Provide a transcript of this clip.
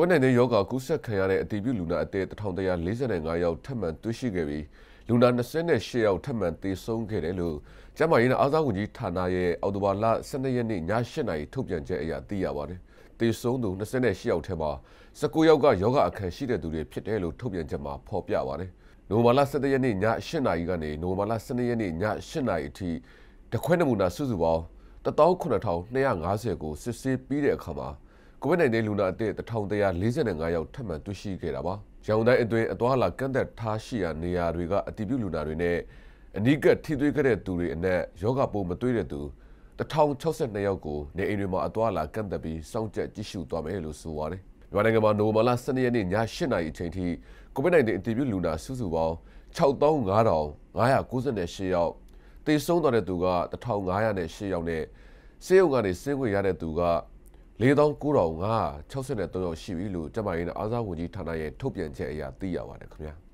ကိုဗစ် -19 ရောဂါကူးစက်ခံရတဲ့အတည်ပြုလူနာအသစ်1145ယောက်ထပ်မံတွေ့ရှိခဲ့ပြီးလူနာ28ယောက်ထပ်မံသေဆုံးခဲ့တယ်လို့ကျန်းမာရေးနဲ့အားစားဝန်ကြီးဌာနရဲ့အော်တိုဘာလ12ရက်နေ့ည8:00နာရီထုတ်ပြန်ချက်အရသိရပါတယ်။သေဆုံးသူ28ယောက်ထဲမှာ19ယောက်ကယောဂအခံရှိတဲ့သူတွေဖြစ်တယ်လို့ထုတ်ပြန်ချက်မှာဖော်ပြပါတယ်။နိုဝင်ဘာလ17ရက်နေ့ည8:00နာရီကနေနိုဝင်ဘာလ12ရက်နေ့ည8:00နာရီအထိတခွဲနမူနာစုစုပေါင်း19250ကိုစစ်ဆေးပြီးတဲ့အခါမှာ COVID-19 လူနာအသစ်1145ယောက်ထပ်မံတွေ့ရှိခဲ့တာပါ။ရန်ကုန်တိုင်းအတွင်းအသွားအလာကန့်သက်ထားရှိရာနေရာတွေကအတည်ပြုလူနာတွေနဲ့အနီးကပ်ထိတွေ့ခဲ့တဲ့သူတွေအနက်ယောဂပိုးမတွေ့တဲ့သူ1062ယောက်ကိုနေအိမ်တွေမှာအသွားအလာကန့်သက်ပြီးစောင့်ကြပ်ကြည့်ရှုသွားမယ်လို့ဆိုပါတယ်။မြန်မာနိုင်ငံမှာနိုဝင်ဘာလ12ရက်နေ့ည8:00နာရီအချိန်ထိ COVID-19 အတည်ပြုလူနာစုစုပေါင်း65598ယောက်သေဆုံးသွားတဲ့သူက1508ယောက်နဲ့ဆေးရုံကနေဆင်းခွင့်ရတဲ့သူက4963ရောက်ရှိပြီလို့ကျမရင်းအားစားဝန်ကြီးဌာနရဲ့ထုတ်ပြန်ချက်အရသိရပါတယ်ခင်ဗျာ။